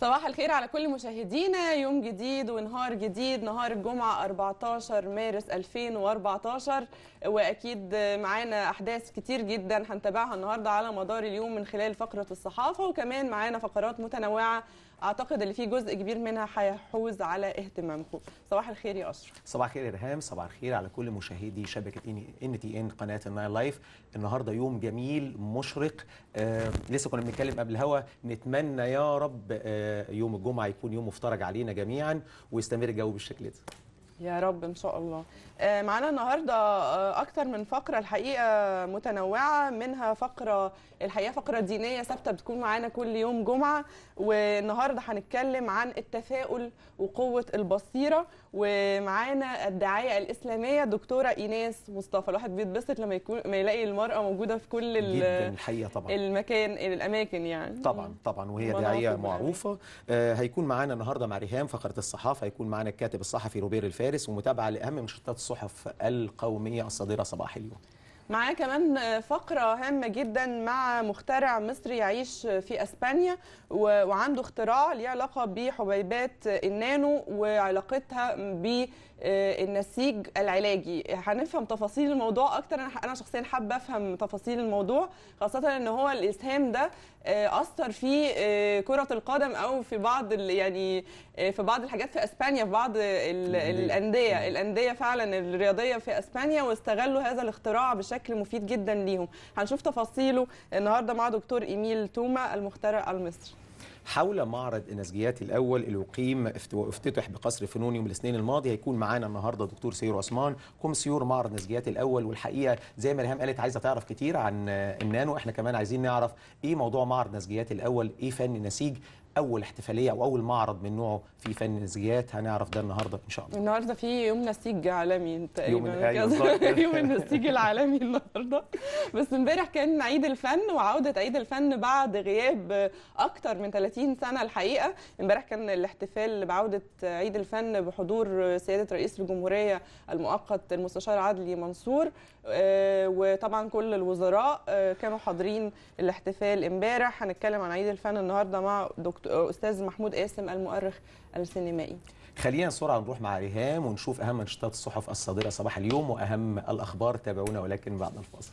صباح الخير على كل مشاهدينا يوم جديد ونهار جديد نهار الجمعة 14 مارس 2014 وأكيد معانا أحداث كتير جدا هنتابعها النهاردة على مدار اليوم من خلال فقرة الصحافة وكمان معانا فقرات متنوعة أعتقد اللي فيه جزء كبير منها هيحوز على اهتمامكم صباح الخير يا أشرف صباح الخير إرهام صباح الخير على كل مشاهدي شبكة إن تي إن قناة النايل لايف النهاردة يوم جميل مشرق آه لسه كنا بنتكلم قبل الهوا نتمنى يا رب آه يوم الجمعه يكون يوم مفترج علينا جميعا ويستمر الجو بالشكل ده يا رب ان شاء الله آه، معانا النهارده آه، اكتر من فقره الحقيقه متنوعه منها فقره الحقيقه فقره دينيه ثابته بتكون معانا كل يوم جمعه والنهارده هنتكلم عن التفاؤل وقوه البصيره ومعانا الدعايه الاسلاميه دكتوره ايناس مصطفى الواحد بيتبسط لما يكون ما يلاقي المراه موجوده في كل الحقيقه طبعا المكان الاماكن يعني طبعا طبعا وهي داعيه معروفه آه هيكون معانا النهارده مع ريهام فقره الصحافه هيكون معانا الكاتب الصحفي روبير الفارس فارس ومتابعة لأهم نشاطات الصحف القومية الصادرة صباح اليوم معاه كمان فقرة هامة جدا مع مخترع مصري يعيش في أسبانيا وعنده اختراع ليه علاقة بحبيبات النانو وعلاقتها بالنسيج آه، العلاجي هنفهم تفاصيل الموضوع أكتر أنا شخصيا حابة أفهم تفاصيل الموضوع خاصة أن هو الإسهام ده آه، أثر في آه، كرة القدم أو في بعض يعني في بعض الحاجات في أسبانيا في بعض الأندية الأندية فعلا الرياضية في أسبانيا واستغلوا هذا الاختراع بشكل بشكل مفيد جدا ليهم هنشوف تفاصيله النهارده مع دكتور ايميل توما المخترع المصري حول معرض النسجيات الاول اللي اقيم وافتتح بقصر فنون يوم الاثنين الماضي هيكون معانا النهارده دكتور سيور عثمان كومسيور سيور معرض نسجيات الاول والحقيقه زي ما ريهام قالت عايزه تعرف كتير عن النانو احنا كمان عايزين نعرف ايه موضوع معرض نسجيات الاول ايه فن النسيج اول احتفاليه او اول معرض من نوعه في فن الزيات هنعرف ده النهارده ان شاء الله النهارده في يوم نسيج عالمي تقريبا يوم, يوم النسيج العالمي النهارده بس امبارح كان عيد الفن وعوده عيد الفن بعد غياب اكتر من 30 سنه الحقيقه امبارح كان الاحتفال بعوده عيد الفن بحضور سياده رئيس الجمهوريه المؤقت المستشار عدلي منصور آه، وطبعا كل الوزراء آه، كانوا حاضرين الاحتفال امبارح هنتكلم عن عيد الفن النهارده مع دكتور استاذ محمود قاسم المؤرخ السينمائي خلينا بسرعه نروح مع ريهام ونشوف اهم نشاطات الصحف الصادره صباح اليوم واهم الاخبار تابعونا ولكن بعد الفاصل